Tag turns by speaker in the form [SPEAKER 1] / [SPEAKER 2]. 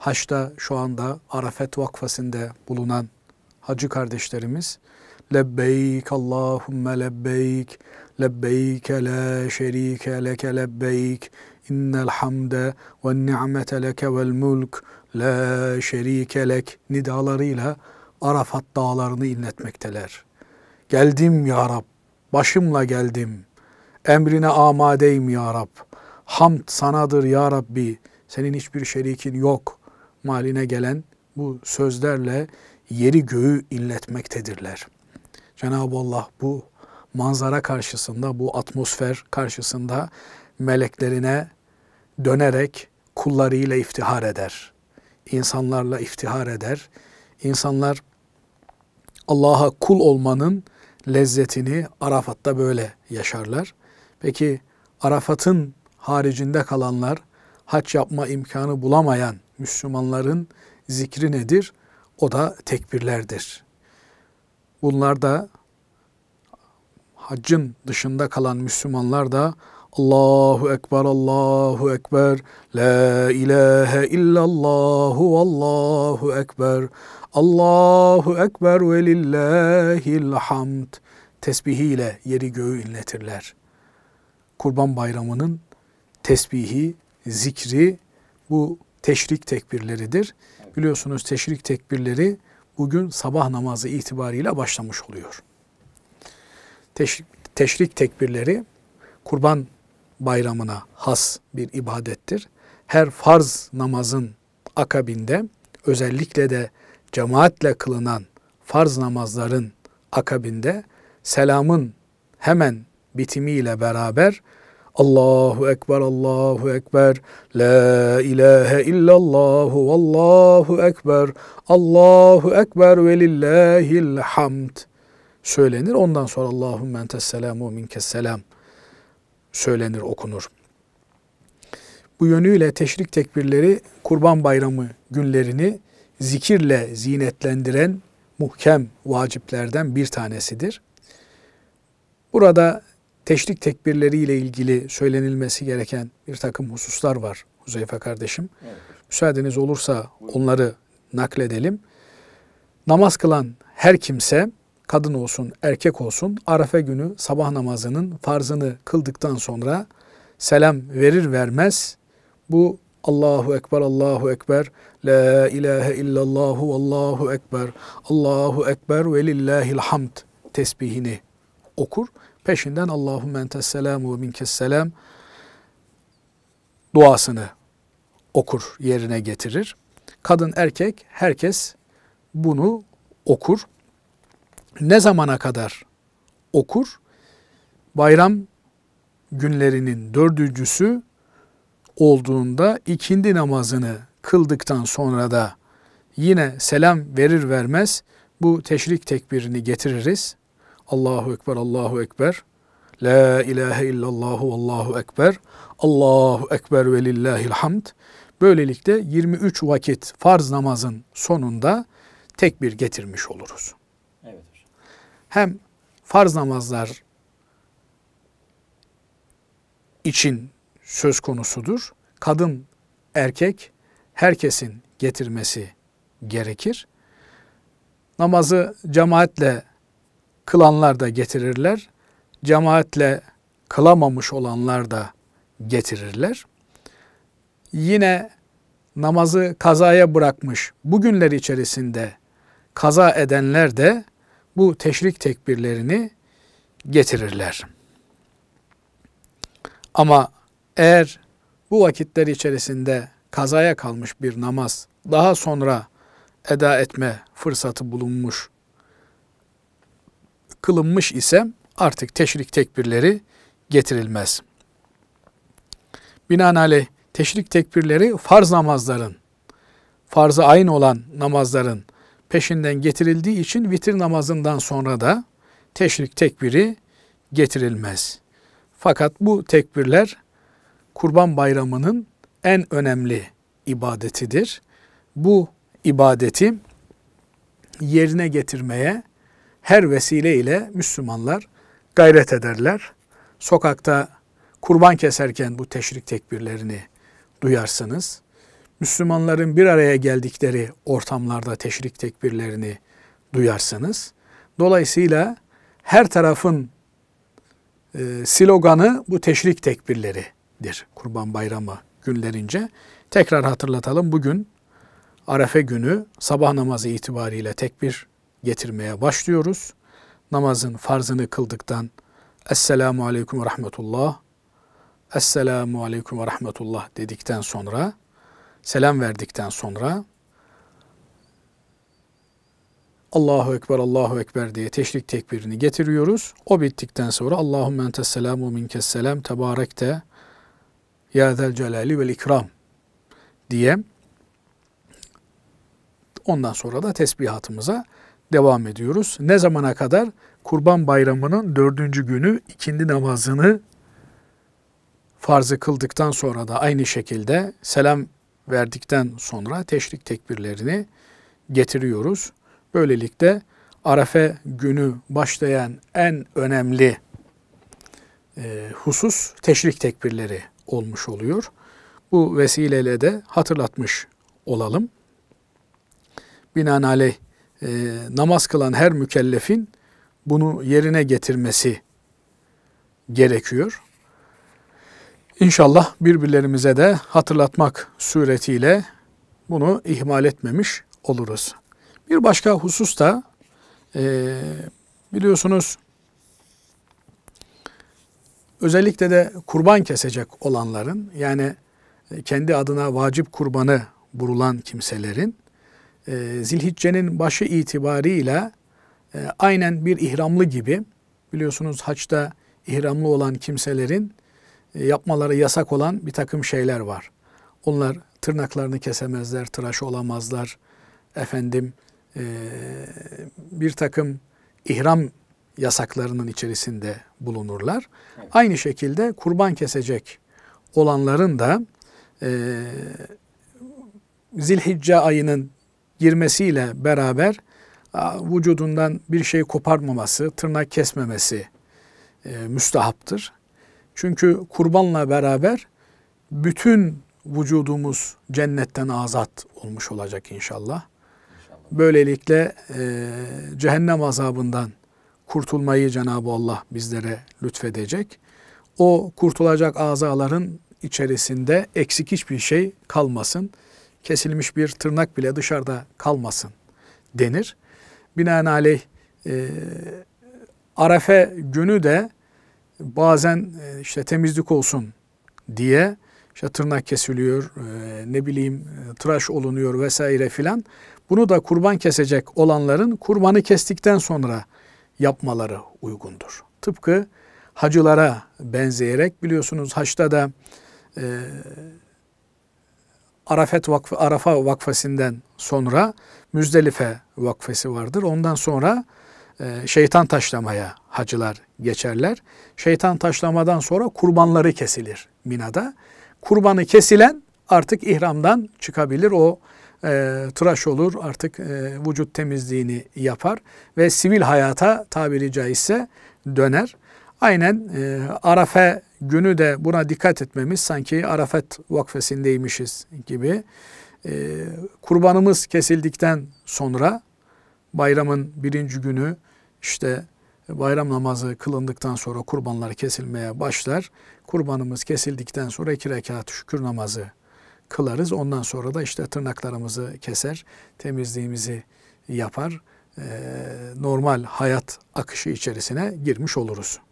[SPEAKER 1] Haç'ta şu anda Arafet Vakfası'nda bulunan hacı kardeşlerimiz Lebbeyk Allahumme lebbeyk lebbeyke la şerike leke lebbeyk innel hamde ve ni'mete leke vel mulk la şerike lek nidalarıyla Arafat dağlarını inletmekteler. Geldim ya Rab, başımla geldim. Emrine amadeyim ya Rab. Hamd sanadır ya Rabbi. Senin hiçbir şerikin yok.'' maline gelen bu sözlerle yeri göğü inletmektedirler. Cenab-ı Allah bu manzara karşısında, bu atmosfer karşısında meleklerine dönerek kullarıyla iftihar eder. İnsanlarla iftihar eder. İnsanlar Allah'a kul olmanın lezzetini Arafat'ta böyle yaşarlar. Peki Arafat'ın haricinde kalanlar haç yapma imkanı bulamayan Müslümanların zikri nedir? O da tekbirlerdir. Bunlar da haccın dışında kalan Müslümanlar da Allahu Ekber, Allahu Ekber, La ilahe illallahu, Allahu Ekber, Allahu Ekber ve lillahil hamd tesbihiyle yeri göğü inletirler. Kurban bayramının tesbihi, zikri bu teşrik tekbirleridir. Biliyorsunuz teşrik tekbirleri bugün sabah namazı itibariyle başlamış oluyor. Teşrik, teşrik tekbirleri kurban bayramına has bir ibadettir. Her farz namazın akabinde özellikle de cemaatle kılınan farz namazların akabinde selamın hemen bitimiyle beraber Allahu Ekber, Allahu Ekber, La ilahe illallah, Allahu Ekber, Allahu Ekber ve lillahil hamd söylenir. Ondan sonra Allahümme entes selamu minkes selam söylenir, okunur. Bu yönüyle teşrik tekbirleri kurban bayramı günlerini zikirle zinetlendiren muhkem vaciplerden bir tanesidir. Burada teşrik tekbirleriyle ilgili söylenilmesi gereken bir takım hususlar var Huzeyfe kardeşim. Evet. Müsaadeniz olursa onları nakledelim. Namaz kılan her kimse kadın olsun erkek olsun Arafa günü sabah namazının farzını kıldıktan sonra selam verir vermez bu Allahu Ekber, Allahu Ekber, La ilahe illallahü, Allahu Ekber, Allahu Ekber ve lillahil hamd tesbihini okur Peşinden Allahümme entes selamu ve minkes selam duasını okur, yerine getirir. Kadın, erkek, herkes bunu okur. Ne zamana kadar okur? Bayram günlerinin dördüncüsü olduğunda ikindi namazını kıldıktan sonra da yine selam verir vermez bu teşrik tekbirini getiririz. Allahu Ekber, Allahu Ekber. La ilahe illallah, Allahu Ekber. Allahu Ekber ve lillahil hamd. Böylelikle 23 vakit farz namazın sonunda tekbir getirmiş oluruz. Evet. Hem farz namazlar için söz konusudur. Kadın, erkek herkesin getirmesi gerekir. Namazı cemaatle kılanlar da getirirler. Cemaatle kılamamış olanlar da getirirler. Yine namazı kazaya bırakmış bugünler içerisinde kaza edenler de bu teşrik tekbirlerini getirirler. Ama eğer bu vakitler içerisinde kazaya kalmış bir namaz daha sonra eda etme fırsatı bulunmuş kılınmış ise artık teşrik tekbirleri getirilmez. Binaenaleyh teşrik tekbirleri farz namazların, farza ayın olan namazların peşinden getirildiği için vitir namazından sonra da teşrik tekbiri getirilmez. Fakat bu tekbirler Kurban Bayramı'nın en önemli ibadetidir. Bu ibadeti yerine getirmeye her vesileyle Müslümanlar gayret ederler. Sokakta kurban keserken bu teşrik tekbirlerini duyarsınız. Müslümanların bir araya geldikleri ortamlarda teşrik tekbirlerini duyarsınız. Dolayısıyla her tarafın e, sloganı bu teşrik tekbirleridir. Kurban Bayramı günlerince. Tekrar hatırlatalım bugün Arefe günü sabah namazı itibariyle tekbir getirmeye başlıyoruz. Namazın farzını kıldıktan Esselamu Aleyküm ve Rahmetullah Esselamu Aleyküm ve Rahmetullah dedikten sonra selam verdikten sonra Allahu Ekber, Allahu Ekber diye teşrik tekbirini getiriyoruz. O bittikten sonra Allahümme entes selamu minkes selam tebarekte ya zel celali vel ikram diye ondan sonra da tesbihatımıza devam ediyoruz. Ne zamana kadar? Kurban Bayramı'nın dördüncü günü ikindi namazını farzı kıldıktan sonra da aynı şekilde selam verdikten sonra teşrik tekbirlerini getiriyoruz. Böylelikle Arafe günü başlayan en önemli e, husus teşrik tekbirleri olmuş oluyor. Bu vesileyle de hatırlatmış olalım. Binaenaleyh e, namaz kılan her mükellefin bunu yerine getirmesi gerekiyor. İnşallah birbirlerimize de hatırlatmak suretiyle bunu ihmal etmemiş oluruz. Bir başka husus da e, biliyorsunuz özellikle de kurban kesecek olanların yani kendi adına vacip kurbanı vurulan kimselerin e, Zilhicce'nin başı itibariyle e, aynen bir ihramlı gibi biliyorsunuz haçta ihramlı olan kimselerin e, yapmaları yasak olan bir takım şeyler var. Onlar tırnaklarını kesemezler, tıraş olamazlar. Efendim bir takım ihram yasaklarının içerisinde bulunurlar. Aynı şekilde kurban kesecek olanların da e, Zilhicce ayının girmesiyle beraber vücudundan bir şey koparmaması, tırnak kesmemesi e, müstahaptır. Çünkü kurbanla beraber bütün vücudumuz cennetten azat olmuş olacak inşallah. inşallah. Böylelikle e, cehennem azabından kurtulmayı Cenab-ı Allah bizlere lütfedecek. O kurtulacak azaların içerisinde eksik hiçbir şey kalmasın kesilmiş bir tırnak bile dışarıda kalmasın denir. Binaenaleyh e, Arafe günü de bazen e, işte temizlik olsun diye işte tırnak kesiliyor, e, ne bileyim e, tıraş olunuyor vesaire filan. Bunu da kurban kesecek olanların kurbanı kestikten sonra yapmaları uygundur. Tıpkı hacılara benzeyerek biliyorsunuz haçta da e, Arafet Vakfı, Arafa Vakfesi'nden sonra Müzdelife Vakfesi vardır. Ondan sonra e, şeytan taşlamaya hacılar geçerler. Şeytan taşlamadan sonra kurbanları kesilir Mina'da. Kurbanı kesilen artık ihramdan çıkabilir. O e, tıraş olur artık e, vücut temizliğini yapar ve sivil hayata tabiri caizse döner. Aynen e, Arafe günü de buna dikkat etmemiz sanki Arafet vakfesindeymişiz gibi. E, kurbanımız kesildikten sonra bayramın birinci günü işte bayram namazı kılındıktan sonra kurbanlar kesilmeye başlar. Kurbanımız kesildikten sonra iki rekat şükür namazı kılarız. Ondan sonra da işte tırnaklarımızı keser, temizliğimizi yapar. Ee, normal hayat akışı içerisine girmiş oluruz.